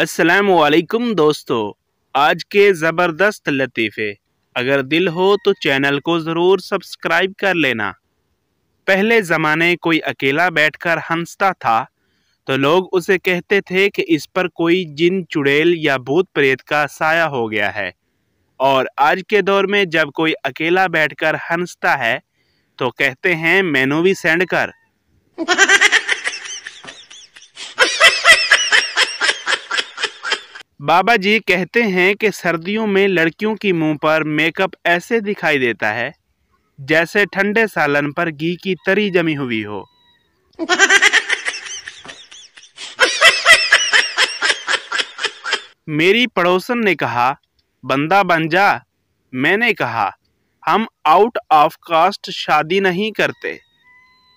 असलकुम दोस्तों आज के ज़बरदस्त लतीफ़े अगर दिल हो तो चैनल को ज़रूर सब्सक्राइब कर लेना पहले ज़माने कोई अकेला बैठकर हंसता था तो लोग उसे कहते थे कि इस पर कोई जिन चुड़ैल या भूत प्रेत का साया हो गया है और आज के दौर में जब कोई अकेला बैठकर हंसता है तो कहते हैं मैनू भी सेंड कर बाबा जी कहते हैं कि सर्दियों में लड़कियों की मुंह पर मेकअप ऐसे दिखाई देता है जैसे ठंडे सालन पर घी की तरी जमी हुई हो मेरी पड़ोसन ने कहा बंदा बन जा मैंने कहा हम आउट ऑफ कास्ट शादी नहीं करते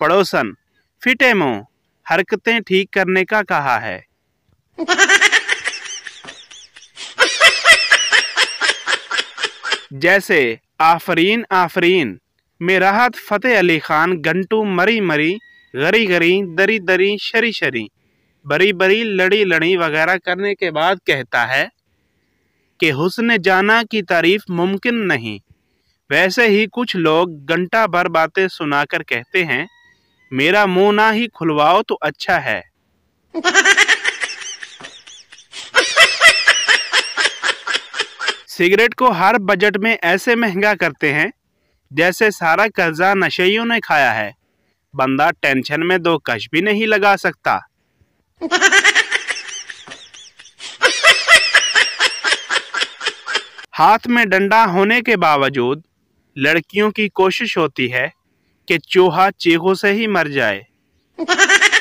पड़ोसन फिटे मुँह हरकतें ठीक करने का कहा है जैसे आफरीन आफरीन में राहत फ़तेह अली ख़ान घंटू मरी मरी गरी गरी दरी दरी शरी शरी बरी बरी लड़ी लड़ी वगैरह करने के बाद कहता है कि हुसन जाना की तारीफ मुमकिन नहीं वैसे ही कुछ लोग घंटा भर बातें सुनाकर कहते हैं मेरा मुंह ना ही खुलवाओ तो अच्छा है सिगरेट को हर बजट में ऐसे महंगा करते हैं जैसे सारा कर्जा नशेयों ने खाया है बंदा टेंशन में दो कश भी नहीं लगा सकता हाथ में डंडा होने के बावजूद लड़कियों की कोशिश होती है कि चूहा चीहों से ही मर जाए